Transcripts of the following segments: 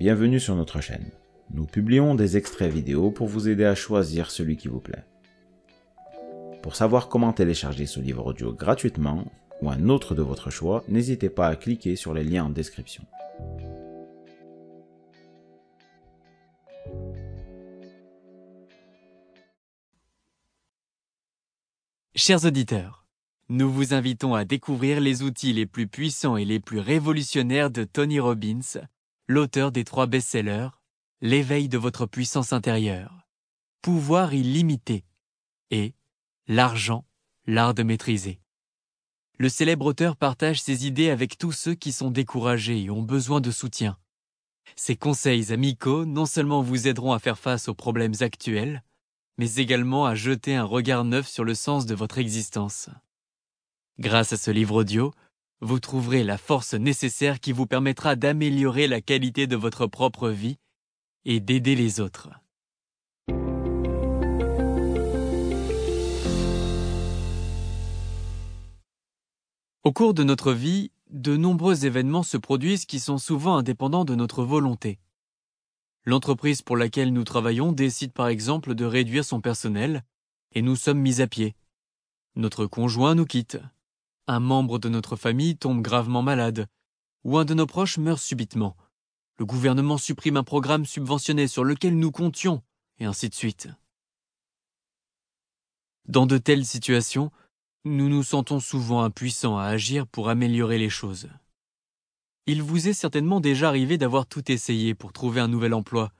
Bienvenue sur notre chaîne. Nous publions des extraits vidéo pour vous aider à choisir celui qui vous plaît. Pour savoir comment télécharger ce livre audio gratuitement ou un autre de votre choix, n'hésitez pas à cliquer sur les liens en description. Chers auditeurs, nous vous invitons à découvrir les outils les plus puissants et les plus révolutionnaires de Tony Robbins l'auteur des trois best-sellers, L'éveil de votre puissance intérieure, Pouvoir illimité et L'argent, l'art de maîtriser. Le célèbre auteur partage ses idées avec tous ceux qui sont découragés et ont besoin de soutien. Ses conseils amicaux non seulement vous aideront à faire face aux problèmes actuels, mais également à jeter un regard neuf sur le sens de votre existence. Grâce à ce livre audio, vous trouverez la force nécessaire qui vous permettra d'améliorer la qualité de votre propre vie et d'aider les autres. Au cours de notre vie, de nombreux événements se produisent qui sont souvent indépendants de notre volonté. L'entreprise pour laquelle nous travaillons décide par exemple de réduire son personnel, et nous sommes mis à pied. Notre conjoint nous quitte un membre de notre famille tombe gravement malade, ou un de nos proches meurt subitement. Le gouvernement supprime un programme subventionné sur lequel nous comptions, et ainsi de suite. Dans de telles situations, nous nous sentons souvent impuissants à agir pour améliorer les choses. Il vous est certainement déjà arrivé d'avoir tout essayé pour trouver un nouvel emploi,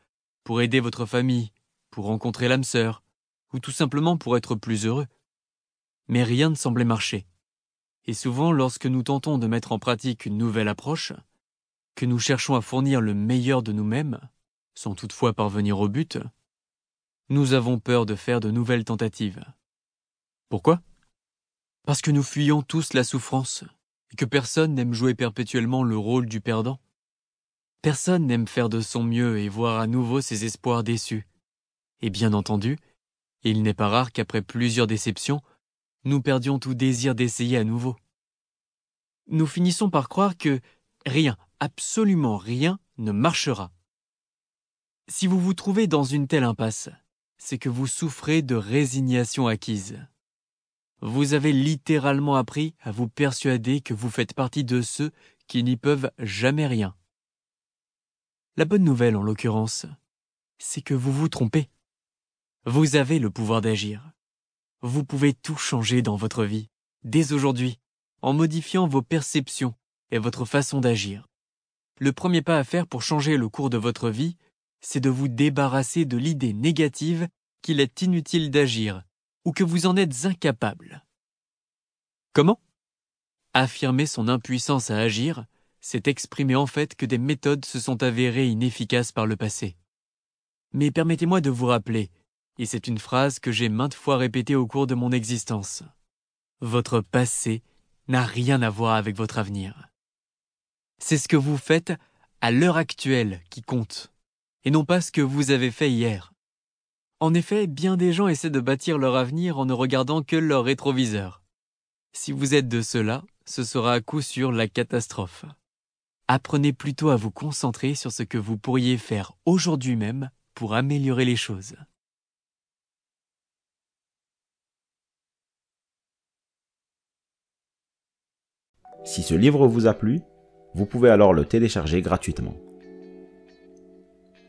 pour aider votre famille, pour rencontrer l'âme sœur, ou tout simplement pour être plus heureux. Mais rien ne semblait marcher. Et souvent, lorsque nous tentons de mettre en pratique une nouvelle approche, que nous cherchons à fournir le meilleur de nous-mêmes, sans toutefois parvenir au but, nous avons peur de faire de nouvelles tentatives. Pourquoi Parce que nous fuyons tous la souffrance, et que personne n'aime jouer perpétuellement le rôle du perdant. Personne n'aime faire de son mieux et voir à nouveau ses espoirs déçus. Et bien entendu, il n'est pas rare qu'après plusieurs déceptions, nous perdions tout désir d'essayer à nouveau. Nous finissons par croire que rien, absolument rien, ne marchera. Si vous vous trouvez dans une telle impasse, c'est que vous souffrez de résignation acquise. Vous avez littéralement appris à vous persuader que vous faites partie de ceux qui n'y peuvent jamais rien. La bonne nouvelle, en l'occurrence, c'est que vous vous trompez. Vous avez le pouvoir d'agir vous pouvez tout changer dans votre vie, dès aujourd'hui, en modifiant vos perceptions et votre façon d'agir. Le premier pas à faire pour changer le cours de votre vie, c'est de vous débarrasser de l'idée négative qu'il est inutile d'agir ou que vous en êtes incapable. Comment Affirmer son impuissance à agir, c'est exprimer en fait que des méthodes se sont avérées inefficaces par le passé. Mais permettez-moi de vous rappeler et c'est une phrase que j'ai maintes fois répétée au cours de mon existence. Votre passé n'a rien à voir avec votre avenir. C'est ce que vous faites à l'heure actuelle qui compte, et non pas ce que vous avez fait hier. En effet, bien des gens essaient de bâtir leur avenir en ne regardant que leur rétroviseur. Si vous êtes de ceux-là, ce sera à coup sûr la catastrophe. Apprenez plutôt à vous concentrer sur ce que vous pourriez faire aujourd'hui même pour améliorer les choses. Si ce livre vous a plu, vous pouvez alors le télécharger gratuitement.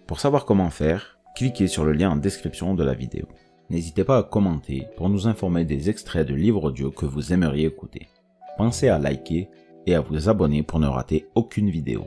Pour savoir comment faire, cliquez sur le lien en description de la vidéo. N'hésitez pas à commenter pour nous informer des extraits de livres audio que vous aimeriez écouter. Pensez à liker et à vous abonner pour ne rater aucune vidéo.